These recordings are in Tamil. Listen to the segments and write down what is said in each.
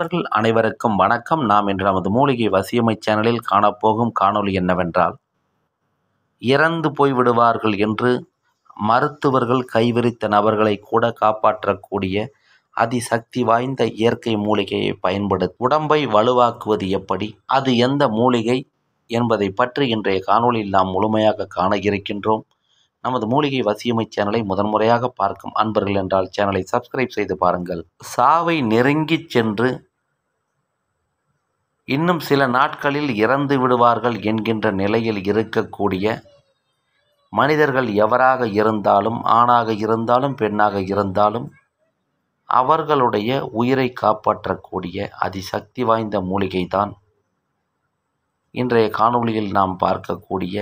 நண்பர்கள் அனைவருக்கும் வணக்கம் நாம் இன்று நமது மூலிகை வசியமை சேனலில் காணப்போகும் காணொளி என்னவென்றால் இறந்து போய்விடுவார்கள் என்று மருத்துவர்கள் கைவிரித்த நபர்களை கூட காப்பாற்றக்கூடிய அதிசக்தி வாய்ந்த இயற்கை மூலிகையை பயன்படுத்த உடம்பை வலுவாக்குவது எப்படி அது எந்த மூலிகை என்பதை பற்றி இன்றைய காணொளியில் நாம் முழுமையாக காண இருக்கின்றோம் நமது மூலிகை வசியமை சேனலை முதன்முறையாக பார்க்கும் அன்பர்கள் என்றால் சேனலை சப்ஸ்கிரைப் செய்து பாருங்கள் சாவை நெருங்கி சென்று இன்னும் சில நாட்களில் இறந்து விடுவார்கள் என்கின்ற நிலையில் இருக்கக்கூடிய மனிதர்கள் எவராக இருந்தாலும் ஆணாக இருந்தாலும் பெண்ணாக இருந்தாலும் அவர்களுடைய உயிரை காப்பாற்றக்கூடிய அதிசக்தி வாய்ந்த மூலிகை தான் இன்றைய காணொளியில் நாம் பார்க்கக்கூடிய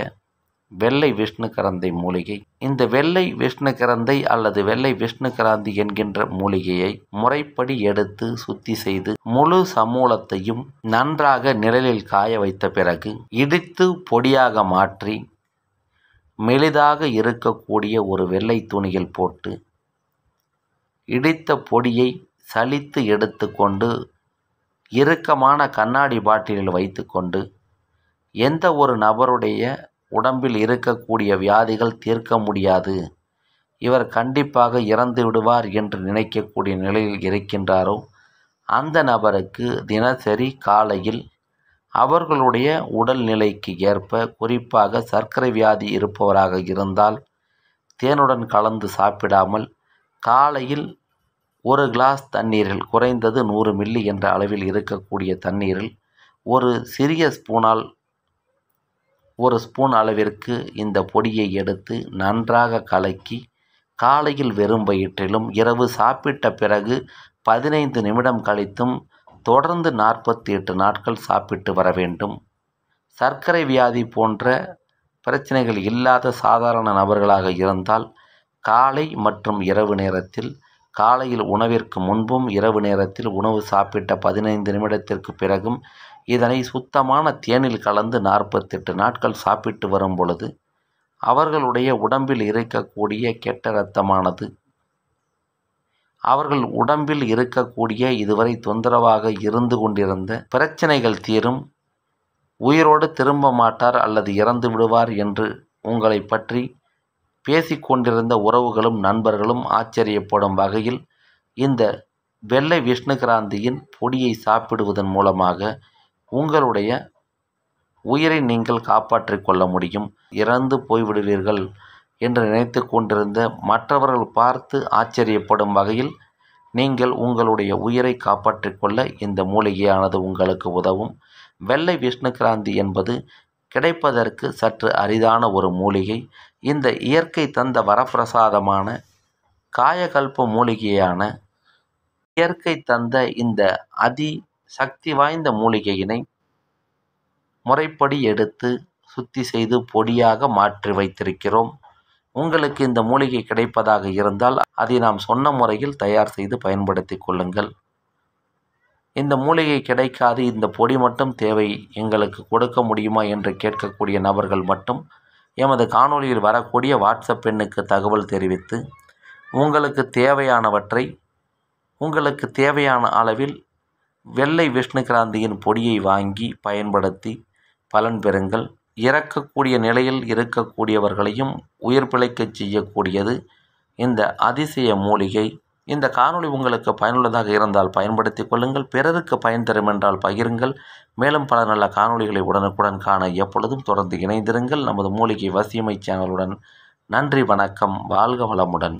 வெள்ளை விஷ்ணு கரந்தை மூலிகை இந்த வெள்ளை விஷ்ணு கரந்தை அல்லது வெள்ளை விஷ்ணு கிராந்தி என்கின்ற மூலிகையை முறைப்படி எடுத்து சுத்தி செய்து முழு சமூலத்தையும் நன்றாக நிழலில் காய வைத்த பிறகு இடித்து பொடியாக மாற்றி மெலிதாக இருக்கக்கூடிய ஒரு வெள்ளை துணியில் போட்டு இடித்த பொடியை சலித்து எடுத்துக்கொண்டு இறுக்கமான கண்ணாடி பாட்டிலில் வைத்துக்கொண்டு எந்த ஒரு நபருடைய உடம்பில் இருக்கக்கூடிய வியாதிகள் தீர்க்க முடியாது இவர் கண்டிப்பாக இறந்து விடுவார் என்று நினைக்கக்கூடிய நிலையில் இருக்கின்றாரோ அந்த நபருக்கு தினசரி காலையில் அவர்களுடைய உடல்நிலைக்கு ஏற்ப குறிப்பாக சர்க்கரை வியாதி இருப்பவராக இருந்தால் தேனுடன் கலந்து சாப்பிடாமல் காலையில் ஒரு கிளாஸ் தண்ணீரில் குறைந்தது நூறு மில்லி என்ற அளவில் இருக்கக்கூடிய தண்ணீரில் ஒரு சிறிய ஸ்பூனால் ஒரு ஸ்பூன் அளவிற்கு இந்த பொடியை எடுத்து நன்றாக கலக்கி காலையில் வெறும் வயிற்றிலும் இரவு சாப்பிட்ட பிறகு பதினைந்து நிமிடம் கழித்தும் தொடர்ந்து நாற்பத்தி எட்டு நாட்கள் சாப்பிட்டு வர வேண்டும் சர்க்கரை வியாதி போன்ற பிரச்சனைகள் இல்லாத சாதாரண நபர்களாக இருந்தால் காலை மற்றும் இரவு நேரத்தில் காலையில் உணவிற்கு முன்பும் இரவு நேரத்தில் உணவு சாப்பிட்ட பதினைந்து நிமிடத்திற்கு பிறகும் இதனை சுத்தமான தேனில் கலந்து நாற்பத்தெட்டு நாட்கள் சாப்பிட்டு வரும் பொழுது அவர்களுடைய உடம்பில் இருக்கக்கூடிய கெட்ட இரத்தமானது அவர்கள் உடம்பில் இருக்கக்கூடிய இதுவரை தொந்தரவாக இருந்து கொண்டிருந்த பிரச்சனைகள் தீரும் உயிரோடு திரும்ப மாட்டார் அல்லது இறந்து விடுவார் என்று உங்களை பற்றி பேசிக்கொண்டிருந்த உறவுகளும் நண்பர்களும் ஆச்சரியப்படும் வகையில் இந்த வெள்ளை விஷ்ணு கிராந்தியின் பொடியை சாப்பிடுவதன் மூலமாக உங்களுடைய உயிரை நீங்கள் காப்பாற்றிக் கொள்ள முடியும் இறந்து போய்விடுவீர்கள் என்று நினைத்து கொண்டிருந்த மற்றவர்கள் பார்த்து ஆச்சரியப்படும் வகையில் நீங்கள் உங்களுடைய உயிரை கொள்ள இந்த மூலிகையானது உங்களுக்கு உதவும் வெள்ளை விஷ்ணு கிராந்தி என்பது கிடைப்பதற்கு சற்று அரிதான ஒரு மூலிகை இந்த இயற்கை தந்த வரப்பிரசாதமான காயகல்ப மூலிகையான இயற்கை தந்த இந்த அதி சக்தி வாய்ந்த மூலிகையினை முறைப்படி எடுத்து சுத்தி செய்து பொடியாக மாற்றி வைத்திருக்கிறோம் உங்களுக்கு இந்த மூலிகை கிடைப்பதாக இருந்தால் அதை நாம் சொன்ன முறையில் தயார் செய்து பயன்படுத்தி கொள்ளுங்கள் இந்த மூலிகை கிடைக்காது இந்த பொடி மட்டும் தேவை எங்களுக்கு கொடுக்க முடியுமா என்று கேட்கக்கூடிய நபர்கள் மட்டும் எமது காணொலியில் வரக்கூடிய வாட்ஸ்அப் எண்ணுக்கு தகவல் தெரிவித்து உங்களுக்கு தேவையானவற்றை உங்களுக்கு தேவையான அளவில் வெள்ளை விஷ்ணு கிராந்தியின் பொடியை வாங்கி பயன்படுத்தி பலன் பெறுங்கள் இறக்கக்கூடிய நிலையில் இருக்கக்கூடியவர்களையும் உயிர் பிழைக்கச் செய்யக்கூடியது இந்த அதிசய மூலிகை இந்த காணொளி உங்களுக்கு பயனுள்ளதாக இருந்தால் பயன்படுத்தி கொள்ளுங்கள் பிறருக்கு பயன் தரும் என்றால் பகிருங்கள் மேலும் பல நல்ல காணொளிகளை உடனுக்குடன் காண எப்பொழுதும் தொடர்ந்து இணைந்திருங்கள் நமது மூலிகை வசியமை சேனலுடன் நன்றி வணக்கம் வாழ்க வளமுடன்